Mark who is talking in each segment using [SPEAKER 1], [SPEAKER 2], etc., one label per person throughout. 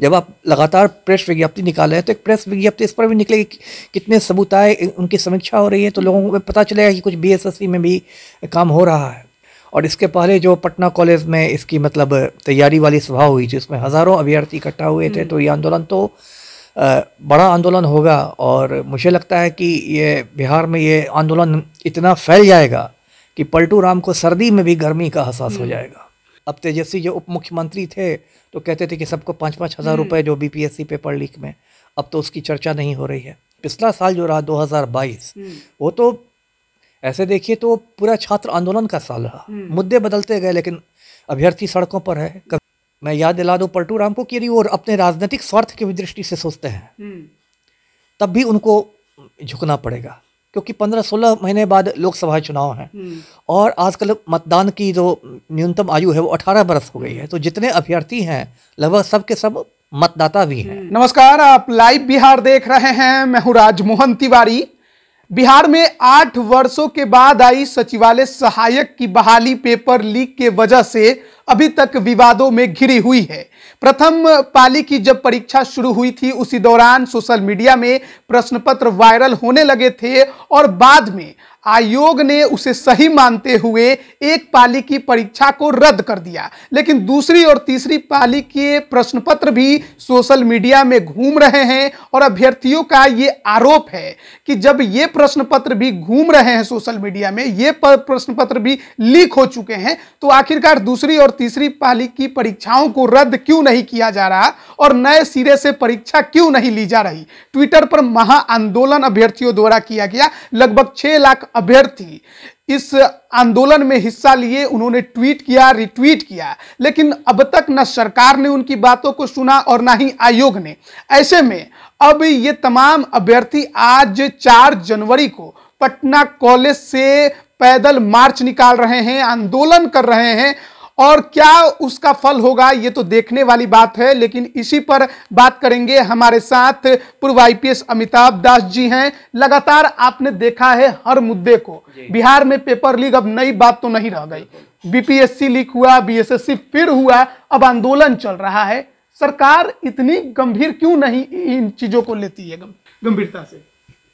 [SPEAKER 1] जब आप लगातार प्रेस विज्ञप्ति निकाल रहे हैं तो एक प्रेस विज्ञप्ति इस पर भी निकलेगी कि कितने सबूत आए उनकी समीक्षा हो रही है तो लोगों को पता चलेगा कि कुछ बी में भी काम हो रहा है और इसके पहले जो पटना कॉलेज में इसकी मतलब तैयारी वाली सभा हुई जिसमें हज़ारों अभ्यर्थी इकट्ठा हुए थे हम्म। तो ये आंदोलन तो बड़ा आंदोलन होगा और मुझे लगता है कि ये बिहार में ये आंदोलन इतना फैल जाएगा कि पलटू राम को सर्दी में भी गर्मी का एहसास हो हम्म। जाएगा अब तेजस्वी जो उप मुख्यमंत्री थे तो कहते थे कि सबको पाँच पाँच हज़ार हम्म। रुपये जो बीपीएससी पेपर लीक में अब तो उसकी चर्चा नहीं हो रही है पिछला साल जो रहा 2022 हम्म। वो तो ऐसे देखिए तो पूरा छात्र आंदोलन का साल रहा हम्म। मुद्दे बदलते गए लेकिन अभ्यर्थी सड़कों पर है मैं याद दिला दूँ पलटू राम को कि यदि वो अपने राजनीतिक स्वार्थ की दृष्टि से सोचते हैं तब भी उनको झुकना पड़ेगा क्योंकि पंद्रह सोलह महीने बाद लोकसभा चुनाव हैं हम्म। और आजकल मतदान की जो न्यूनतम आयु है वो अठारह बरस हो गई है तो जितने अभ्यर्थी हैं लगभग
[SPEAKER 2] सबके सब मतदाता भी हैं हम्म। नमस्कार आप लाइव बिहार देख रहे हैं मैं हूं राजमोहन तिवारी बिहार में आठ वर्षों के बाद आई सचिवालय सहायक की बहाली पेपर लीक के वजह से अभी तक विवादों में घिरी हुई है प्रथम पाली की जब परीक्षा शुरू हुई थी उसी दौरान सोशल मीडिया में प्रश्न पत्र वायरल होने लगे थे और बाद में आयोग ने उसे सही मानते हुए एक पाली की परीक्षा को रद्द कर दिया लेकिन दूसरी और तीसरी पाली के प्रश्न पत्र भी सोशल मीडिया में घूम रहे हैं और अभ्यर्थियों का ये आरोप है कि जब ये प्रश्न पत्र भी घूम रहे हैं सोशल मीडिया में ये प्रश्न पत्र भी लीक हो चुके हैं तो आखिरकार दूसरी और तीसरी पाली की परीक्षाओं को रद्द क्यों नहीं किया जा रहा और नए सिरे से परीक्षा क्यों नहीं ली जा रही ट्विटर पर महा आंदोलन अभ्यर्थियों द्वारा किया गया लगभग छह लाख अभ्यर्थी इस आंदोलन में हिस्सा लिए उन्होंने ट्वीट किया रिट्वीट किया लेकिन अब तक न सरकार ने उनकी बातों को सुना और ना ही आयोग ने ऐसे में अब ये तमाम अभ्यर्थी आज चार जनवरी को पटना कॉलेज से पैदल मार्च निकाल रहे हैं आंदोलन कर रहे हैं और क्या उसका फल होगा ये तो देखने वाली बात है लेकिन इसी पर बात करेंगे हमारे साथ पूर्व आईपीएस अमिताभ दास जी हैं लगातार आपने देखा है हर मुद्दे को बिहार में पेपर लीक अब नई बात तो नहीं रह गई बीपीएससी लीक हुआ बीएसएससी फिर हुआ अब आंदोलन चल रहा है सरकार इतनी गंभीर क्यों नहीं इन चीजों को लेती है गंभीरता से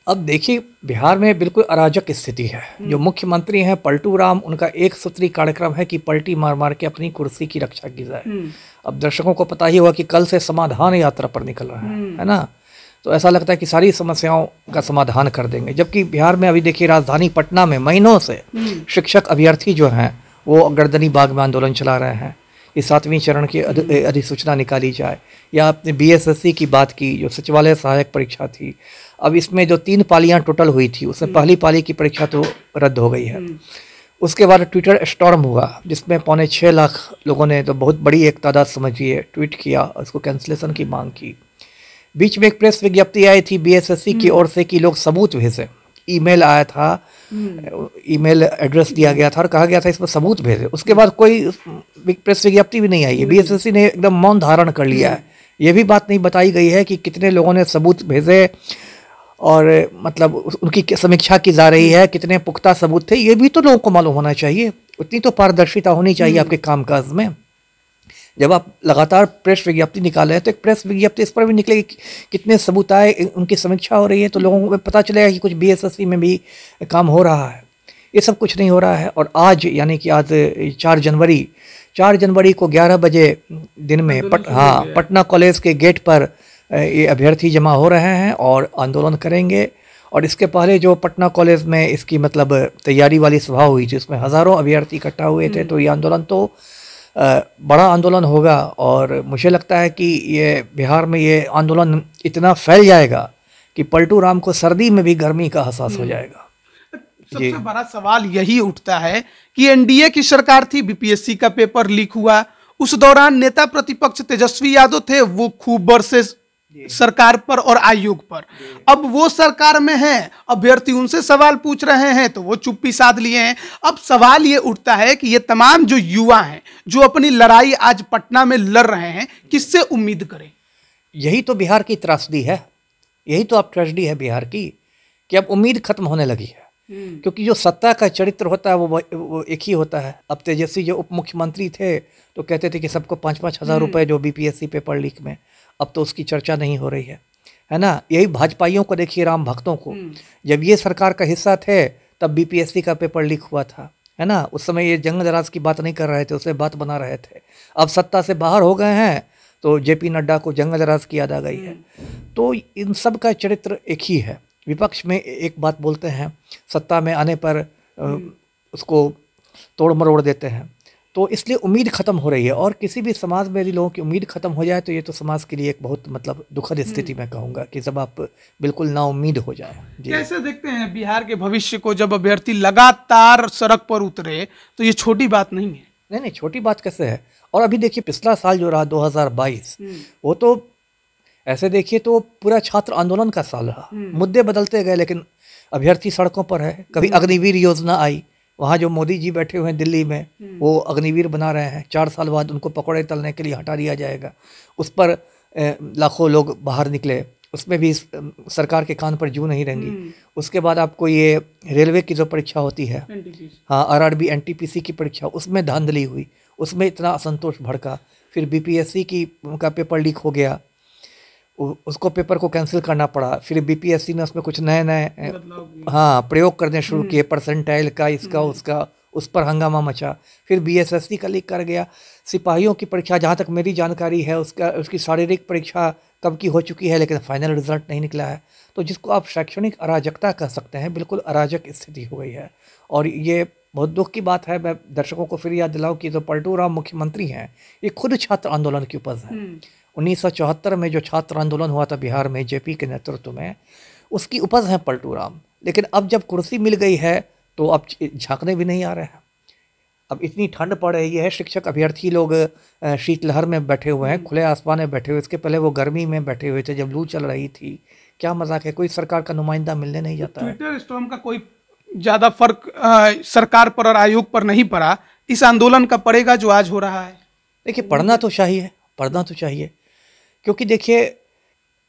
[SPEAKER 1] अब देखिए बिहार में बिल्कुल अराजक स्थिति है जो हम्म। मुख्यमंत्री हैं पलटू राम उनका एक सूत्री कार्यक्रम है कि पलटी मार मार के अपनी कुर्सी की रक्षा की जाए हम्म। अब दर्शकों को पता ही हुआ कि कल से समाधान यात्रा पर निकल रहा है हम्म। है ना तो ऐसा लगता है कि सारी समस्याओं का समाधान कर देंगे जबकि बिहार में अभी देखिए राजधानी पटना में महीनों से शिक्षक अभ्यर्थी जो हैं वो गर्दनी बाग में आंदोलन चला रहे हैं कि सातवीं चरण की अधिसूचना निकाली जाए या आपने बीएसएससी की बात की जो सचिवालय सहायक परीक्षा थी अब इसमें जो तीन पालियाँ टोटल हुई थी उसमें हम्म। पहली पाली की परीक्षा तो रद्द हो गई है हम्म। उसके बाद ट्विटर स्टॉर्म हुआ जिसमें पौने छः लाख लोगों ने तो बहुत बड़ी एक तादाद समझिए ट्वीट किया और उसको कैंसिलेशन की मांग की बीच में एक प्रेस विज्ञप्ति आई थी बीएसएससी की हम्म। ओर से कि लोग सबूत भेजें ईमेल आया था ईमेल एड्रेस दिया गया था और कहा गया था इसमें सबूत भेजे उसके बाद कोई प्रेस विज्ञप्ति भी नहीं आई है बी ने एकदम मौन धारण कर लिया है ये भी बात नहीं बताई गई है कि कितने लोगों ने सबूत भेजे और मतलब उनकी समीक्षा की जा रही है कितने पुख्ता सबूत थे ये भी तो लोगों को मालूम होना चाहिए उतनी तो पारदर्शिता होनी चाहिए हम्म। आपके कामकाज में जब आप लगातार प्रेस विज्ञप्ति निकाल रहे हैं तो एक प्रेस विज्ञप्ति इस पर भी निकलेगी कि कितने सबूत आए उनकी समीक्षा हो रही है तो लोगों को पता चलेगा कि कुछ बी में भी काम हो रहा है ये सब कुछ नहीं हो रहा है और आज यानी कि आज चार जनवरी चार जनवरी को ग्यारह बजे दिन में पट हाँ पटना कॉलेज के गेट पर ये अभ्यर्थी जमा हो रहे हैं और आंदोलन करेंगे और इसके पहले जो पटना कॉलेज में इसकी मतलब तैयारी वाली सभा हुई जिसमें हज़ारों अभ्यर्थी इकट्ठा हुए थे हम्म। तो ये आंदोलन तो बड़ा आंदोलन होगा और मुझे लगता है कि ये बिहार में ये आंदोलन इतना फैल जाएगा कि पलटू राम को सर्दी में भी गर्मी का एहसास हो हम्म। जाएगा
[SPEAKER 2] सबसे बड़ा सवाल यही उठता है कि एनडीए की सरकार थी बीपीएससी का पेपर लीक हुआ उस दौरान नेता प्रतिपक्ष तेजस्वी यादव थे वो खूब बरसे सरकार पर और आयोग पर अब वो सरकार में है अभ्यर्थी उनसे सवाल पूछ रहे हैं तो वो चुप्पी साध लिए हैं अब सवाल ये उठता है कि ये तमाम जो युवा हैं जो अपनी लड़ाई आज पटना में लड़ रहे हैं किससे उम्मीद करें यही तो बिहार की त्रासदी है यही तो अब ट्रेजडी है बिहार की
[SPEAKER 1] कि अब उम्मीद खत्म होने लगी है हम्म। क्योंकि जो सत्ता का चरित्र होता है वो, वो एक ही होता है अब तेजस्वी जो उप मुख्यमंत्री थे तो कहते थे कि सबको पाँच पाँच हज़ार हम्म। रुपये जो बीपीएससी पेपर लीक में अब तो उसकी चर्चा नहीं हो रही है है ना यही भाजपाइयों को देखिए राम भक्तों को हम्म। जब ये सरकार का हिस्सा थे तब बीपीएससी का पेपर लीक हुआ था है ना उस समय ये जंग दराज की बात नहीं कर रहे थे उससे बात बना रहे थे अब सत्ता से बाहर हो गए हैं तो जेपी नड्डा को जंग दराज की याद आ गई है हम्म। तो इन सब का चरित्र एक ही है विपक्ष में एक बात बोलते हैं सत्ता में आने पर हम्म। उसको तोड़ मरोड़ देते हैं तो इसलिए उम्मीद ख़त्म हो रही है और किसी भी समाज में यदि लोगों की उम्मीद ख़त्म हो जाए तो ये तो समाज के लिए एक बहुत मतलब दुखद स्थिति हम्म। मैं कहूँगा कि जब आप बिल्कुल नाउम्मीद हो जाए
[SPEAKER 2] कैसे देखते हैं बिहार के भविष्य को जब अभ्यर्थी लगातार सड़क पर उतरे तो ये छोटी बात नहीं है नहीं नहीं छोटी बात कैसे है और अभी देखिए पिछला साल
[SPEAKER 1] जो रहा 2022 हम्म। वो तो ऐसे देखिए तो पूरा छात्र आंदोलन का साल रहा हम्म। मुद्दे बदलते गए लेकिन अभ्यर्थी सड़कों पर है कभी अग्निवीर योजना आई वहाँ जो मोदी जी बैठे हुए हैं दिल्ली में हम्म। वो अग्निवीर बना रहे हैं चार साल बाद उनको पकौड़े तलने के लिए हटा दिया जाएगा उस पर लाखों लोग बाहर निकले उसमें भी सरकार के कान पर जू नहीं रहेंगी हम्म। उसके बाद आपको ये रेलवे की जो परीक्षा होती है हाँ R R B N T P C की परीक्षा उसमें धांधली हुई उसमें इतना असंतोष भड़का फिर बी पी एस सी की का पेपर लीक हो गया उसको पेपर को कैंसिल करना पड़ा फिर बीपीएससी ने उसमें कुछ नए नए हाँ प्रयोग करने शुरू हम्म। किए परसेंटाइल का इसका हम्म। उसका उस पर हंगामा मचा फिर बीएसएससी का लीक कर गया सिपाहियों की परीक्षा जहाँ तक मेरी जानकारी है उसका उसकी शारीरिक परीक्षा कब की हो चुकी है लेकिन फाइनल रिजल्ट नहीं निकला है तो जिसको आप शैक्षणिक अराजकता कह सकते हैं बिल्कुल अराजक स्थिति हो गई है और ये बहुत दुख की बात है मैं दर्शकों को फिर याद दिलाऊँ कि जो पलटू राम मुख्यमंत्री हैं ये खुद छात्र आंदोलन के उपज हैं हम्म। 1974 में जो छात्र आंदोलन हुआ था बिहार में जेपी के नेतृत्व में उसकी उपज है पलटू राम लेकिन अब जब कुर्सी मिल गई है तो अब झांकने भी नहीं आ रहे हैं अब इतनी ठंड पड़ रही है शिक्षक अभ्यर्थी लोग शीतलहर में बैठे हुए हैं खुले आसमान में बैठे हुए इसके पहले वो गर्मी में बैठे हुए थे जब लू चल रही थी क्या मजाक है कोई सरकार का नुमाइंदा मिलने
[SPEAKER 2] नहीं जाता ट्विटर स्टॉम का कोई ज़्यादा फर्क सरकार पर और आयोग पर नहीं पड़ा इस आंदोलन का पड़ेगा जो आज हो रहा है देखिए पढ़ना तो चाहिए
[SPEAKER 1] पढ़ना तो चाहिए क्योंकि देखिए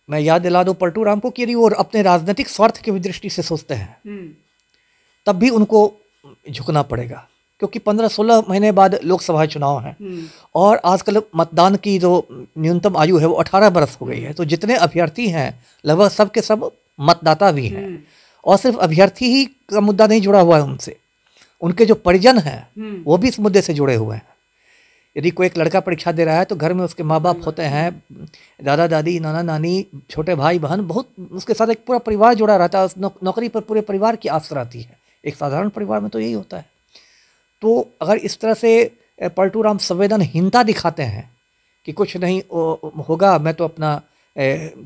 [SPEAKER 1] मैं याद दिला दूँ पलटू राम को कि यदि वो अपने राजनीतिक स्वार्थ की दृष्टि से सोचते हैं हम्म। तब भी उनको झुकना पड़ेगा क्योंकि पंद्रह सोलह महीने बाद लोकसभा चुनाव हैं हम्म। और आजकल मतदान की जो न्यूनतम आयु है वो अठारह बरस हो गई है तो जितने अभ्यर्थी हैं लगभग सब के सब मतदाता भी हैं हम्म। और सिर्फ अभ्यर्थी ही का मुद्दा नहीं जुड़ा हुआ है उनसे उनके जो परिजन हैं वो भी इस मुद्दे से जुड़े हुए हैं यदि कोई एक लड़का परीक्षा दे रहा है तो घर में उसके माँ बाप हम्म। होते हैं दादा दादी नाना नानी छोटे भाई बहन बहुत उसके साथ एक पूरा परिवार जुड़ा रहता है उस नौ, नौकरी पर पूरे परिवार की आस रहती है एक साधारण परिवार में तो यही होता है तो अगर इस तरह से पलटू राम संवेदनहीनता दिखाते हैं कि कुछ नहीं होगा मैं तो अपना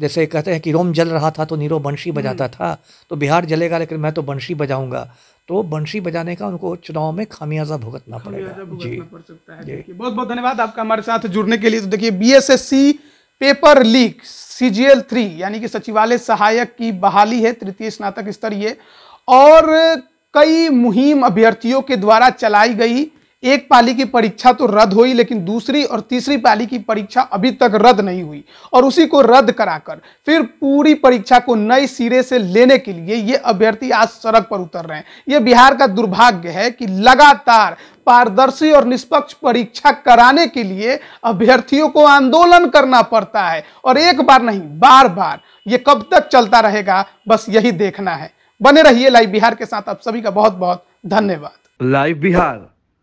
[SPEAKER 1] जैसे कहते हैं कि रोम जल रहा था तो नीरो बंशी बजाता हम्म। था तो बिहार जलेगा लेकिन मैं तो बंशी बजाऊंगा तो बंशी बजाने का उनको चुनाव में खामियाजा भुगतना
[SPEAKER 2] पड़ेगा जी पड़ सकता है जी बहुत बहुत धन्यवाद आपका हमारे साथ जुड़ने के लिए तो देखिए BSSC paper leak C G L three यानी कि सचिवालय सहायक की बहाली है तृतीय स्नातक स्तरीय और कई मुहिम अभ्यर्थियों के द्वारा चलाई गई एक पाली की परीक्षा तो रद्द हुई लेकिन दूसरी और तीसरी पाली की परीक्षा अभी तक रद्द नहीं हुई और उसी को रद्द कराकर फिर पूरी परीक्षा को नए सिरे से लेने के लिए ये अभ्यर्थी आज सड़क पर उतर रहे हैं ये बिहार का दुर्भाग्य है कि लगातार पारदर्शी और निष्पक्ष परीक्षा कराने के लिए अभ्यर्थियों को आंदोलन करना पड़ता है और एक बार नहीं बार बार ये कब तक चलता रहेगा बस यही देखना है बने रहिए लाइव बिहार के साथ आप सभी का बहुत बहुत धन्यवाद
[SPEAKER 1] लाइव बिहार